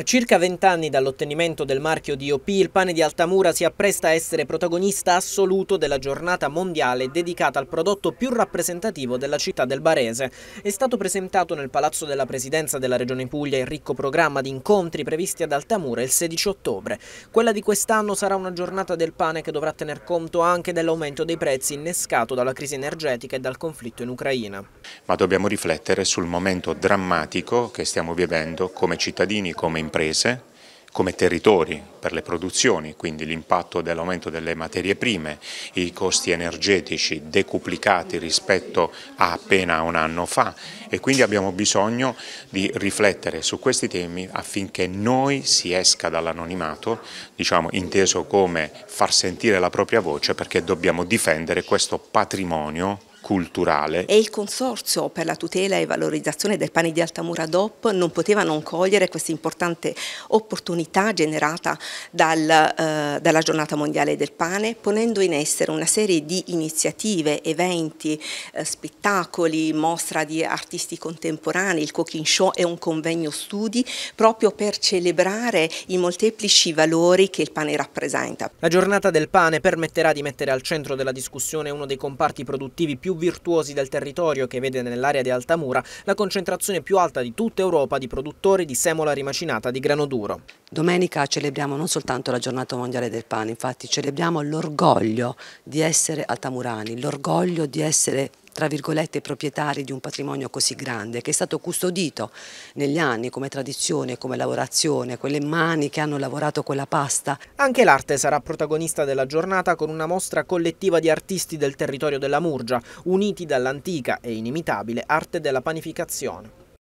A circa vent'anni dall'ottenimento del marchio DOP, il pane di Altamura si appresta a essere protagonista assoluto della giornata mondiale dedicata al prodotto più rappresentativo della città del Barese. È stato presentato nel Palazzo della Presidenza della Regione Puglia il ricco programma di incontri previsti ad Altamura il 16 ottobre. Quella di quest'anno sarà una giornata del pane che dovrà tener conto anche dell'aumento dei prezzi innescato dalla crisi energetica e dal conflitto in Ucraina. Ma dobbiamo riflettere sul momento drammatico che stiamo vivendo come cittadini, come imprese imprese, come territori per le produzioni, quindi l'impatto dell'aumento delle materie prime, i costi energetici decuplicati rispetto a appena un anno fa e quindi abbiamo bisogno di riflettere su questi temi affinché noi si esca dall'anonimato, diciamo inteso come far sentire la propria voce perché dobbiamo difendere questo patrimonio culturale. E il Consorzio per la tutela e valorizzazione del pane di Altamura DOP non poteva non cogliere questa importante opportunità generata dal, eh, dalla giornata mondiale del pane, ponendo in essere una serie di iniziative, eventi, eh, spettacoli, mostra di artisti contemporanei, il cooking show e un convegno studi, proprio per celebrare i molteplici valori che il pane rappresenta. La giornata del pane permetterà di mettere al centro della discussione uno dei comparti produttivi più più virtuosi del territorio che vede nell'area di Altamura la concentrazione più alta di tutta Europa di produttori di semola rimacinata di grano duro. Domenica celebriamo non soltanto la giornata mondiale del pane, infatti celebriamo l'orgoglio di essere altamurani, l'orgoglio di essere tra virgolette proprietari di un patrimonio così grande che è stato custodito negli anni come tradizione, come lavorazione, quelle mani che hanno lavorato quella pasta. Anche l'arte sarà protagonista della giornata con una mostra collettiva di artisti del territorio della Murgia, uniti dall'antica e inimitabile arte della panificazione.